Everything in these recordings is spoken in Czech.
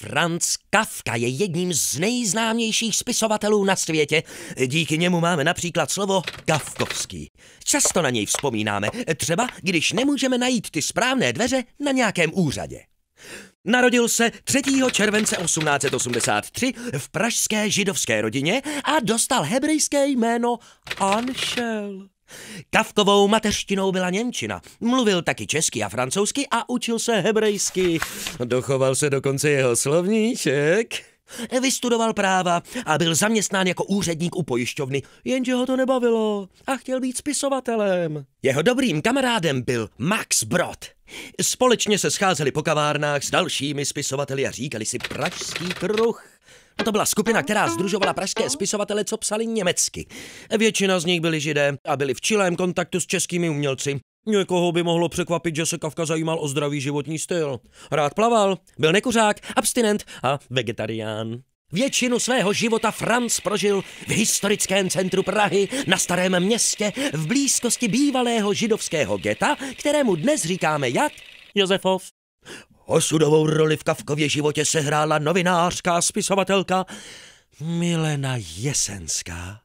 Franz Kafka je jedním z nejznámějších spisovatelů na světě. Díky němu máme například slovo kafkovský. Často na něj vzpomínáme, třeba když nemůžeme najít ty správné dveře na nějakém úřadě. Narodil se 3. července 1883 v pražské židovské rodině a dostal hebrejské jméno Anšel. Kavkovou mateřštinou byla Němčina. Mluvil taky česky a francouzsky a učil se hebrejsky. Dochoval se dokonce jeho slovníček. Vystudoval práva a byl zaměstnán jako úředník u pojišťovny, jenže ho to nebavilo a chtěl být spisovatelem. Jeho dobrým kamarádem byl Max Brod. Společně se scházeli po kavárnách s dalšími spisovateli a říkali si pražský kruh to byla skupina, která združovala pražské spisovatele, co psali německy. Většina z nich byli židé a byli v čilém kontaktu s českými umělci. Někoho by mohlo překvapit, že se Kavka zajímal o zdravý životní styl. Rád plaval, byl nekuřák, abstinent a vegetarián. Většinu svého života Franz prožil v historickém centru Prahy, na starém městě, v blízkosti bývalého židovského geta, kterému dnes říkáme jak? Josefov. Osudovou roli v Kavkově životě sehrála novinářská spisovatelka Milena Jesenská.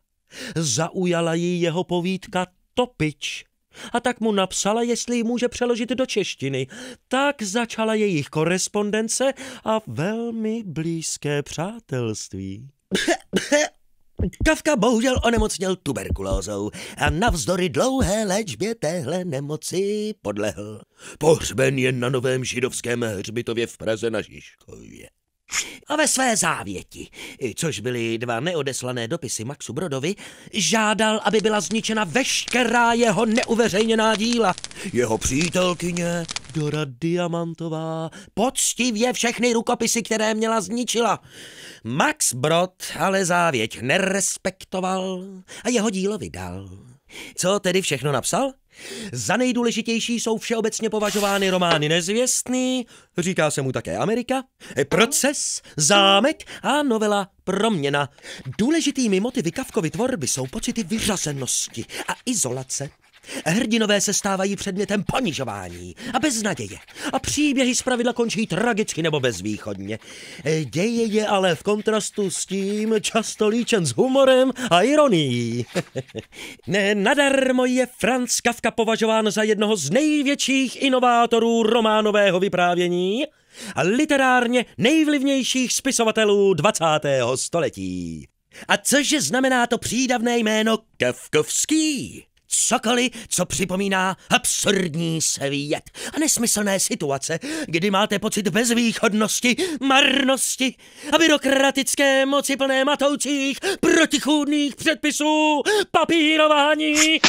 Zaujala ji jeho povídka Topič a tak mu napsala, jestli ji může přeložit do češtiny. Tak začala jejich korespondence a velmi blízké přátelství. Kavka bohužel onemocněl tuberkulózou a navzdory dlouhé léčbě téhle nemoci podlehl. Pohřben je na novém židovském hřbitově v Praze na Žižkově. A ve své závěti, což byly dva neodeslané dopisy Maxu Brodovi, žádal, aby byla zničena veškerá jeho neuveřejněná díla. Jeho přítelkyně, Dora Diamantová poctivě všechny rukopisy, které měla, zničila. Max Brod ale závěť nerespektoval a jeho dílo vydal. Co tedy všechno napsal? Za nejdůležitější jsou všeobecně považovány romány Nezvěstný, říká se mu také Amerika, Proces, Zámek a novela Proměna. Důležitými motivy Kavkovy tvorby jsou pocity vyřazenosti a izolace. Hrdinové se stávají předmětem ponižování a beznaděje. A příběhy zpravidla končí tragicky nebo bezvýchodně. Děje je ale v kontrastu s tím často líčen s humorem a ironií. ne, nadarmo je Franz Kafka považován za jednoho z největších inovátorů románového vyprávění a literárně nejvlivnějších spisovatelů 20. století. A cože znamená to přídavné jméno Kafkovský? cokoliv, co připomíná absurdní svět a nesmyslné situace, kdy máte pocit bezvýchodnosti, marnosti a byrokratické moci plné matoucích, protichůdných předpisů, papírování.